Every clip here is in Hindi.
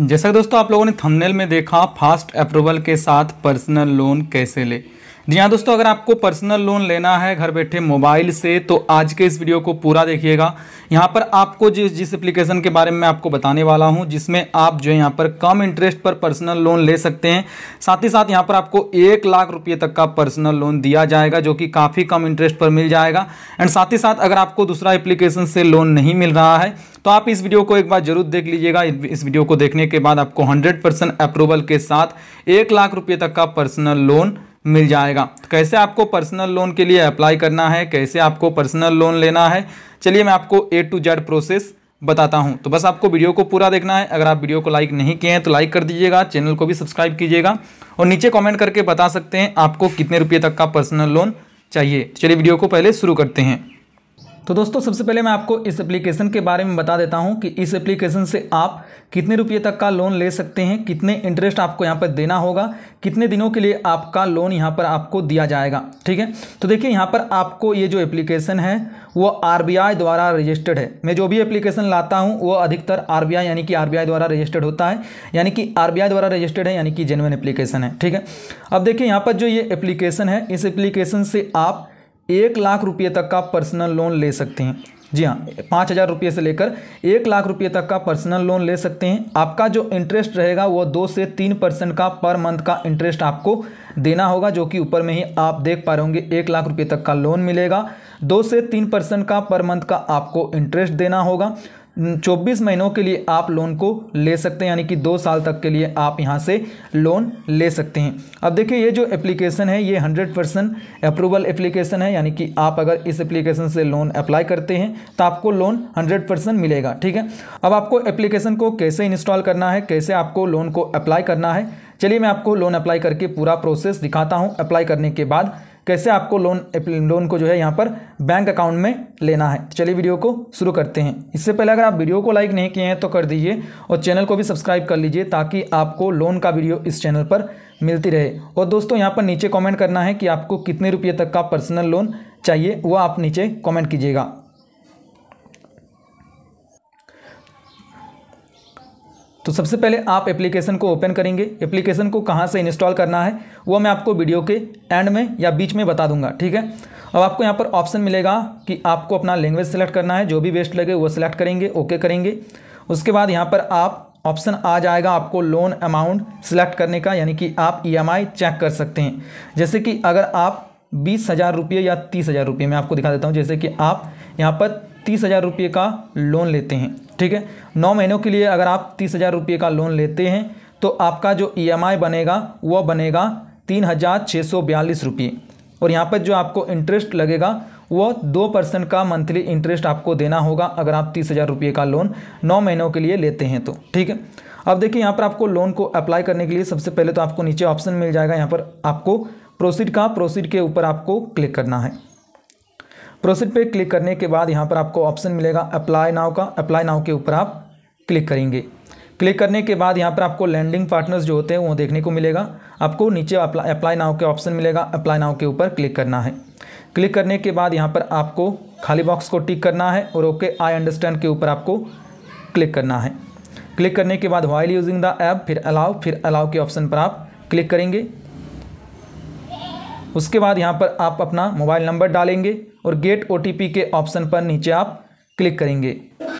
जैसा कि दोस्तों आप लोगों ने थंबनेल में देखा फास्ट अप्रूवल के साथ पर्सनल लोन कैसे ले जी हाँ दोस्तों अगर आपको पर्सनल लोन लेना है घर बैठे मोबाइल से तो आज के इस वीडियो को पूरा देखिएगा यहाँ पर आपको जिस जिस एप्लीकेशन के बारे में आपको बताने वाला हूँ जिसमें आप जो है यहाँ पर कम इंटरेस्ट पर पर्सनल लोन ले सकते हैं साथ ही साथ यहाँ पर आपको एक लाख रुपये तक का पर्सनल लोन दिया जाएगा जो कि काफ़ी कम इंटरेस्ट पर मिल जाएगा एंड साथ ही साथ अगर आपको दूसरा एप्लीकेशन से लोन नहीं मिल रहा है तो आप इस वीडियो को एक बार जरूर देख लीजिएगा इस वीडियो को देखने के बाद आपको हंड्रेड परसेंट अप्रूवल के साथ एक लाख रुपये तक का पर्सनल लोन मिल जाएगा तो कैसे आपको पर्सनल लोन के लिए अप्लाई करना है कैसे आपको पर्सनल लोन लेना है चलिए मैं आपको ए टू जेड प्रोसेस बताता हूं तो बस आपको वीडियो को पूरा देखना है अगर आप वीडियो को लाइक नहीं किए हैं तो लाइक कर दीजिएगा चैनल को भी सब्सक्राइब कीजिएगा और नीचे कमेंट करके बता सकते हैं आपको कितने रुपये तक का पर्सनल लोन चाहिए तो चलिए वीडियो को पहले शुरू करते हैं तो दोस्तों सबसे पहले मैं आपको इस एप्लीकेशन के बारे में बता देता हूँ कि इस एप्लीकेशन से आप कितने रुपये तक का लोन ले सकते हैं कितने इंटरेस्ट आपको यहाँ पर देना होगा कितने दिनों के लिए आपका लोन यहाँ पर आपको दिया जाएगा ठीक है तो देखिए यहाँ पर आपको ये जो एप्लीकेशन है वो आर द्वारा रजिस्टर्ड है मैं जो भी एप्लीकेशन लाता हूँ वो अधिकतर आर यानी कि आर द्वारा रजिस्टर्ड होता है यानी कि आर द्वारा रजिस्टर्ड है यानी कि जेनवन एप्लीकेशन है ठीक है अब देखिए यहाँ पर जो ये एप्लीकेशन है इस एप्लीकेशन से आप एक लाख रुपये तक का पर्सनल लोन ले सकते हैं जी हाँ पाँच हज़ार रुपये से लेकर एक लाख रुपये तक का पर्सनल लोन ले सकते हैं आपका जो इंटरेस्ट रहेगा वो दो से तीन परसेंट का पर मंथ का इंटरेस्ट आपको देना होगा जो कि ऊपर में ही आप देख पा रहे होंगे एक लाख रुपये तक का लोन मिलेगा दो से तीन परसेंट का पर मंथ का आपको इंटरेस्ट देना होगा 24 महीनों के लिए आप लोन को ले सकते हैं यानी कि दो साल तक के लिए आप यहाँ से लोन ले सकते हैं अब देखिए ये जो एप्लीकेशन है ये 100 परसेंट अप्रूवल एप्लीकेशन है यानी कि आप अगर इस एप्लीकेशन से लोन अप्लाई करते हैं तो आपको लोन 100 परसेंट मिलेगा ठीक है अब आपको एप्लीकेशन को कैसे इंस्टॉल करना है कैसे आपको लोन को अप्लाई करना है चलिए मैं आपको लोन अप्लाई करके पूरा प्रोसेस दिखाता हूँ अप्लाई करने के बाद कैसे आपको लोन लोन को जो है यहाँ पर बैंक अकाउंट में लेना है चलिए वीडियो को शुरू करते हैं इससे पहले अगर आप वीडियो को लाइक नहीं किए हैं तो कर दीजिए और चैनल को भी सब्सक्राइब कर लीजिए ताकि आपको लोन का वीडियो इस चैनल पर मिलती रहे और दोस्तों यहाँ पर नीचे कॉमेंट करना है कि आपको कितने रुपये तक का पर्सनल लोन चाहिए वह आप नीचे कॉमेंट कीजिएगा तो सबसे पहले आप एप्लीकेशन को ओपन करेंगे एप्लीकेशन को कहाँ से इंस्टॉल करना है वो मैं आपको वीडियो के एंड में या बीच में बता दूंगा ठीक है अब आपको यहाँ पर ऑप्शन मिलेगा कि आपको अपना लैंग्वेज सेलेक्ट करना है जो भी बेस्ट लगे वो सिलेक्ट करेंगे ओके करेंगे उसके बाद यहाँ पर आप ऑप्शन आ जाएगा आपको लोन अमाउंट सिलेक्ट करने का यानी कि आप ई e चेक कर सकते हैं जैसे कि अगर आप बीस हज़ार रुपये या तीस हज़ार रुपये मैं आपको दिखा देता हूँ जैसे कि आप यहाँ पर तीस हज़ार रुपये का लोन लेते हैं ठीक है नौ महीनों के लिए अगर आप तीस हज़ार रुपये का लोन लेते हैं तो आपका जो ई e बनेगा वह बनेगा तीन हज़ार छः सौ बयालीस रुपये और यहाँ पर जो आपको इंटरेस्ट लगेगा वो दो परसेंट का मंथली इंटरेस्ट आपको देना होगा अगर आप तीस हज़ार रुपये का लोन नौ महीनों के लिए लेते हैं तो ठीक है अब देखिए यहाँ पर आपको लोन को अप्लाई करने के लिए सबसे पहले तो आपको नीचे ऑप्शन मिल जाएगा यहाँ पर आपको प्रोसीड का प्रोसीड के ऊपर आपको क्लिक करना है प्रोसीड पे क्लिक करने के बाद यहाँ पर आपको ऑप्शन मिलेगा अप्लाई नाव का अप्लाई नाव के ऊपर आप क्लिक करेंगे क्लिक करने के बाद यहाँ पर आपको लैंडिंग पार्टनर्स जो होते हैं वो देखने को मिलेगा आपको नीचे अप्लाई नाव के ऑप्शन मिलेगा अप्लाई नाव के ऊपर क्लिक करना है क्लिक करने के बाद यहाँ पर आपको खाली बॉक्स को टिक करना है और ओके आई अंडरस्टैंड के ऊपर आपको क्लिक करना है क्लिक करने के बाद वाइल यूजिंग द ऐप फिर अलाउ फिर अलाउ के ऑप्शन पर आप क्लिक करेंगे उसके बाद यहाँ पर आप अपना मोबाइल नंबर डालेंगे और गेट ओ के ऑप्शन पर नीचे आप क्लिक करेंगे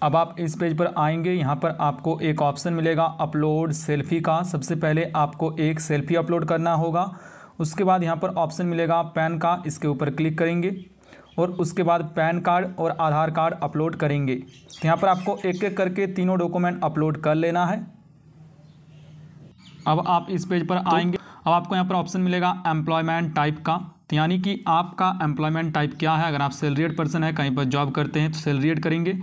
अब आप इस पेज पर आएंगे यहाँ पर आपको एक ऑप्शन मिलेगा अपलोड सेल्फी का सबसे पहले आपको एक सेल्फी अपलोड करना होगा उसके बाद यहाँ पर ऑप्शन मिलेगा पैन का इसके ऊपर क्लिक करेंगे और उसके बाद पैन कार्ड और आधार कार्ड अपलोड करेंगे तो यहाँ पर आपको एक एक करके तीनों डॉक्यूमेंट अपलोड कर लेना है अब आप इस पेज पर तो आएंगे अब आपको यहाँ पर ऑप्शन मिलेगा एम्प्लॉयमेंट टाइप का तो यानी कि आपका एम्प्लॉयमेंट टाइप क्या है अगर आप सैलरीड पर्सन है कहीं पर जॉब करते हैं तो सैलरीड करेंगे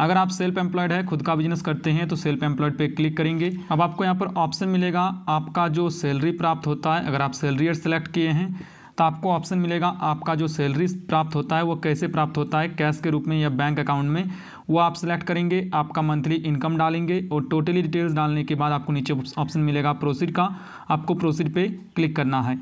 अगर आप सेल्फ एम्प्लॉयड है खुद का बिजनेस करते हैं तो सेल्फ एम्प्लॉयड पे क्लिक करेंगे अब आपको यहाँ पर ऑप्शन मिलेगा आपका जो सैलरी प्राप्त होता है अगर आप सैलरीड सेलेक्ट किए हैं तो आपको ऑप्शन मिलेगा आपका जो सैलरी प्राप्त होता है वो कैसे प्राप्त होता है कैश के रूप में या बैंक अकाउंट में वो आप सेलेक्ट करेंगे आपका मंथली इनकम डालेंगे और टोटली डिटेल्स डालने के बाद आपको नीचे ऑप्शन मिलेगा प्रोसीड का आपको प्रोसीड पे क्लिक करना है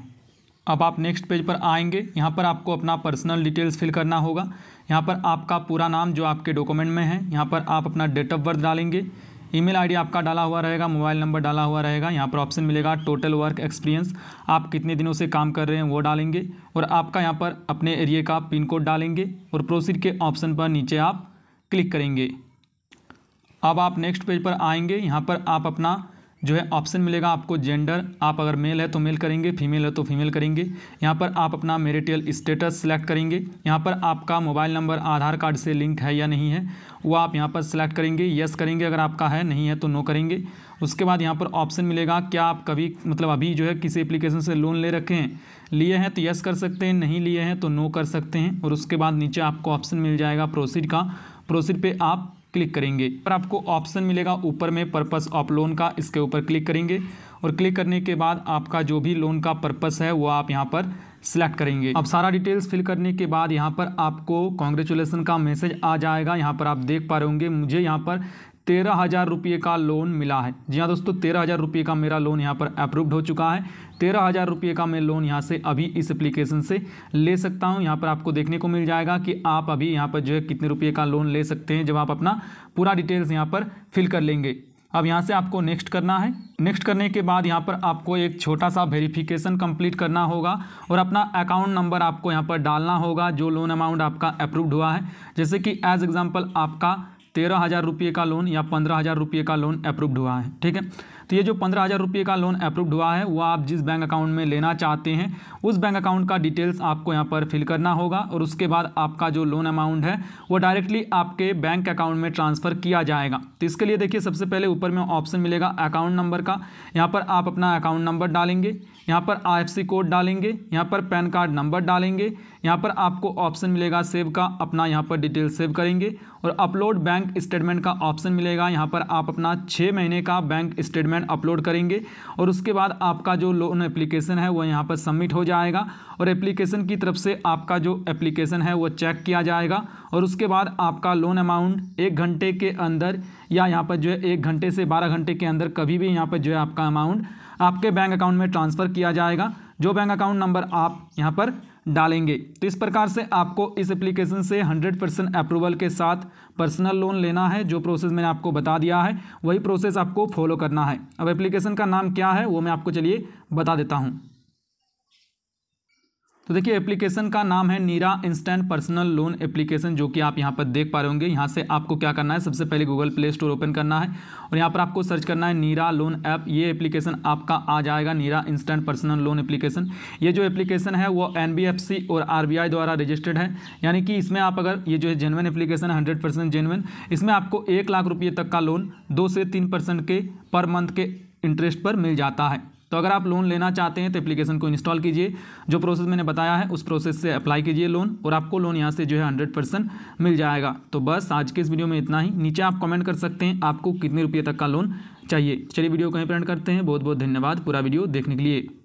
अब आप नेक्स्ट पेज पर आएंगे यहाँ पर आपको अपना पर्सनल डिटेल्स फिल करना होगा यहाँ पर आपका पूरा नाम जो आपके डॉक्यूमेंट में है यहाँ पर आप अपना डेट ऑफ बर्थ डालेंगे ईमेल आईडी आपका डाला हुआ रहेगा मोबाइल नंबर डाला हुआ रहेगा यहाँ पर ऑप्शन मिलेगा टोटल वर्क एक्सपीरियंस आप कितने दिनों से काम कर रहे हैं वो डालेंगे और आपका यहाँ पर अपने एरिए का पिन कोड डालेंगे और प्रोसीड के ऑप्शन पर नीचे आप क्लिक करेंगे अब आप नेक्स्ट पेज पर आएंगे यहाँ पर आप अपना जो है ऑप्शन मिलेगा आपको जेंडर आप अगर मेल है तो मेल करेंगे फीमेल है तो फीमेल करेंगे यहाँ पर आप अपना मेरिटियल स्टेटस सेलेक्ट करेंगे यहाँ पर आपका मोबाइल नंबर आधार कार्ड से लिंक है या नहीं है वो आप यहाँ पर सिलेक्ट करेंगे येस करेंगे अगर आपका है नहीं है तो नो करेंगे उसके बाद यहाँ पर ऑप्शन मिलेगा क्या आप कभी मतलब अभी जो है किसी एप्लीकेशन से लोन ले रखे हैं लिए हैं तो यस कर सकते हैं नहीं लिए हैं तो नो कर सकते हैं और उसके बाद नीचे आपको ऑप्शन मिल जाएगा प्रोसीड का प्रोसीड पर आप क्लिक करेंगे पर आपको ऑप्शन मिलेगा ऊपर में पर्पस ऑफ लोन का इसके ऊपर क्लिक करेंगे और क्लिक करने के बाद आपका जो भी लोन का पर्पस है वो आप यहाँ पर सिलेक्ट करेंगे अब सारा डिटेल्स फिल करने के बाद यहाँ पर आपको कॉन्ग्रेचुलेसन का मैसेज आ जाएगा यहाँ पर आप देख पा रहे होंगे मुझे यहाँ पर तेरह हज़ार रुपये का लोन मिला है जी हाँ दोस्तों तेरह हज़ार रुपये का मेरा लोन यहाँ पर अप्रूव्ड हो चुका है तेरह हज़ार रुपये का मैं लोन यहाँ से अभी इस एप्लीकेशन से ले सकता हूँ यहाँ पर आपको देखने को मिल जाएगा कि आप अभी यहाँ पर जो है कितने रुपये का लोन ले सकते हैं जब आप अपना पूरा डिटेल्स यहाँ पर फिल कर लेंगे अब यहाँ से आपको नेक्स्ट करना है नेक्स्ट करने के बाद यहाँ पर आपको एक छोटा सा वेरिफिकेशन कंप्लीट करना होगा और अपना अकाउंट नंबर आपको यहाँ पर डालना होगा जो लोन अमाउंट आपका अप्रूव्ड हुआ है जैसे कि एज एग्जांपल आपका तेरह हज़ार रुपये का लोन या पंद्रह हज़ार रुपये का लोन अप्रूव्ड हुआ है ठीक है तो ये जो पंद्रह हज़ार रुपये का लोन अप्रूव्ड हुआ है वो आप जिस बैंक अकाउंट में लेना चाहते हैं उस बैंक अकाउंट का डिटेल्स आपको यहाँ पर फिल करना होगा और उसके बाद आपका जो लोन अमाउंट है वो डायरेक्टली आपके बैंक अकाउंट में ट्रांसफ़र किया जाएगा तो इसके लिए देखिए सबसे पहले ऊपर में ऑप्शन मिलेगा अकाउंट नंबर का यहाँ पर आप अपना अकाउंट नंबर डालेंगे यहाँ पर आई कोड डालेंगे यहाँ पर पैन कार्ड नंबर डालेंगे यहाँ पर आपको ऑप्शन मिलेगा सेव का अपना यहाँ पर डिटेल सेव करेंगे और अपलोड बैंक स्टेटमेंट का ऑप्शन मिलेगा यहाँ पर आप अपना छः महीने का बैंक स्टेटमेंट अपलोड करेंगे और उसके बाद आपका जो लोन एप्लीकेशन है वो यहाँ पर सबमिट हो जाएगा और एप्लीकेशन की तरफ से आपका जो एप्लीकेशन है वो चेक किया जाएगा और उसके बाद आपका लोन अमाउंट एक घंटे के अंदर या यहाँ पर जो है एक घंटे से बारह घंटे के अंदर कभी भी यहाँ पर जो है आपका अमाउंट आपके बैंक अकाउंट में ट्रांसफ़र किया जाएगा जो बैंक अकाउंट नंबर आप यहाँ पर डालेंगे तो इस प्रकार से आपको इस एप्लीकेशन से 100 परसेंट अप्रूवल के साथ पर्सनल लोन लेना है जो प्रोसेस मैंने आपको बता दिया है वही प्रोसेस आपको फॉलो करना है अब एप्लीकेशन का नाम क्या है वो मैं आपको चलिए बता देता हूँ तो देखिए एप्लीकेशन का नाम है Nira instant personal loan application जो कि आप यहाँ पर देख पा रहे होंगे यहाँ से आपको क्या करना है सबसे पहले गूगल प्ले स्टोर ओपन करना है और यहाँ पर आपको सर्च करना है नीरा लोन ऐप ये एप्लीकेशन आपका आ जाएगा Nira instant personal loan application ये जो एप्लीकेशन है वो एन और आर द्वारा रजिस्टर्ड है यानी कि इसमें आप अगर ये जो है जेनवन एप्लीकेशन है हंड्रेड परसेंट इसमें आपको एक लाख रुपये तक का लोन दो से तीन परसेंट के पर मंथ के इंटरेस्ट पर मिल जाता है तो अगर आप लोन लेना चाहते हैं तो एप्लीकेशन को इंस्टॉल कीजिए जो प्रोसेस मैंने बताया है उस प्रोसेस से अप्लाई कीजिए लोन और आपको लोन यहाँ से जो है हंड्रेड परसेंट मिल जाएगा तो बस आज के इस वीडियो में इतना ही नीचे आप कमेंट कर सकते हैं आपको कितने रुपये तक का लोन चाहिए चलिए वीडियो कहीं प्रेंट करते हैं बहुत बहुत धन्यवाद पूरा वीडियो देखने के लिए